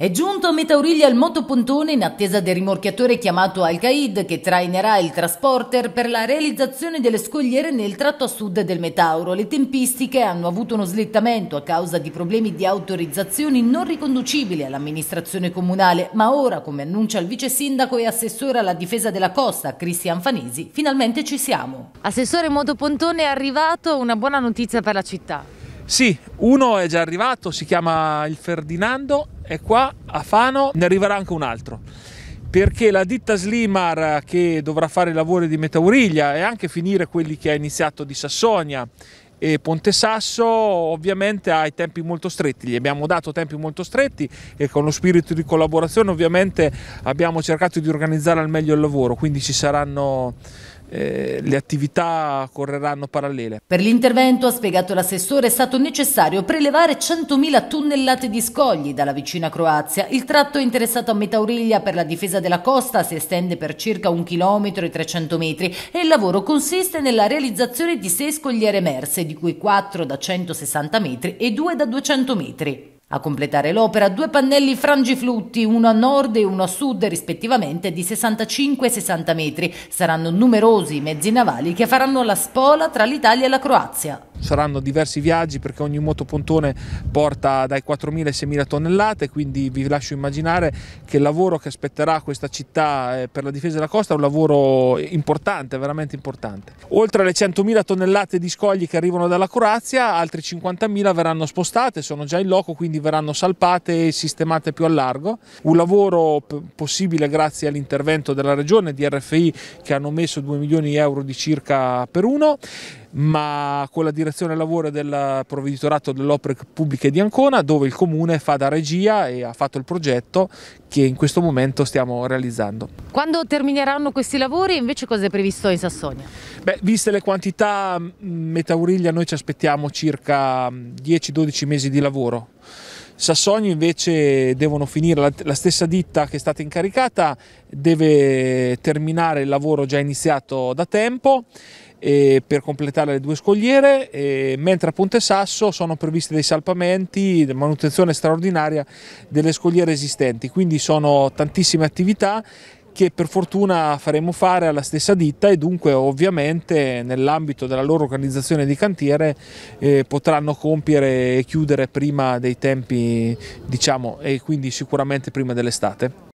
È giunto a Metauriglia il motopontone in attesa del rimorchiatore chiamato Al-Qaid che trainerà il transporter per la realizzazione delle scogliere nel tratto a sud del Metauro. Le tempistiche hanno avuto uno slittamento a causa di problemi di autorizzazioni non riconducibili all'amministrazione comunale, ma ora, come annuncia il vice sindaco e assessore alla difesa della costa, Cristian Fanesi, finalmente ci siamo. Assessore Motopontone è arrivato una buona notizia per la città. Sì, uno è già arrivato, si chiama il Ferdinando è qua a Fano ne arriverà anche un altro perché la ditta Slimar che dovrà fare i lavori di Metauriglia e anche finire quelli che ha iniziato di Sassonia e Ponte Sasso ovviamente ha i tempi molto stretti, gli abbiamo dato tempi molto stretti e con lo spirito di collaborazione ovviamente abbiamo cercato di organizzare al meglio il lavoro, quindi ci saranno eh, le attività correranno parallele. Per l'intervento, ha spiegato l'assessore, è stato necessario prelevare 100.000 tonnellate di scogli dalla vicina Croazia. Il tratto interessato a metà origlia per la difesa della costa si estende per circa 1 km e 300 metri e il lavoro consiste nella realizzazione di 6 scogliere emerse, di cui 4 da 160 metri e 2 da 200 metri. A completare l'opera due pannelli frangiflutti, uno a nord e uno a sud rispettivamente di 65 e 60 metri. Saranno numerosi i mezzi navali che faranno la spola tra l'Italia e la Croazia saranno diversi viaggi perché ogni motopontone porta dai 4.000 ai 6.000 tonnellate, quindi vi lascio immaginare che il lavoro che aspetterà questa città eh, per la difesa della costa è un lavoro importante, veramente importante. Oltre alle 100.000 tonnellate di scogli che arrivano dalla Croazia, altre 50.000 verranno spostate, sono già in loco, quindi verranno salpate e sistemate più a largo. Un lavoro possibile grazie all'intervento della regione di RFI che hanno messo 2 milioni di euro di circa per uno ma con la direzione lavoro del provveditorato dell'opere pubbliche di Ancona dove il comune fa da regia e ha fatto il progetto che in questo momento stiamo realizzando. Quando termineranno questi lavori invece cosa è previsto in Sassonia? Beh, viste le quantità mm, metauriglia noi ci aspettiamo circa 10-12 mm, mesi di lavoro. Sassogno invece devono finire, la, la stessa ditta che è stata incaricata deve terminare il lavoro già iniziato da tempo per completare le due scogliere, mentre a Ponte Sasso sono previsti dei salpamenti, manutenzione straordinaria delle scogliere esistenti, quindi sono tantissime attività che per fortuna faremo fare alla stessa ditta e dunque ovviamente nell'ambito della loro organizzazione di cantiere eh, potranno compiere e chiudere prima dei tempi diciamo e quindi sicuramente prima dell'estate.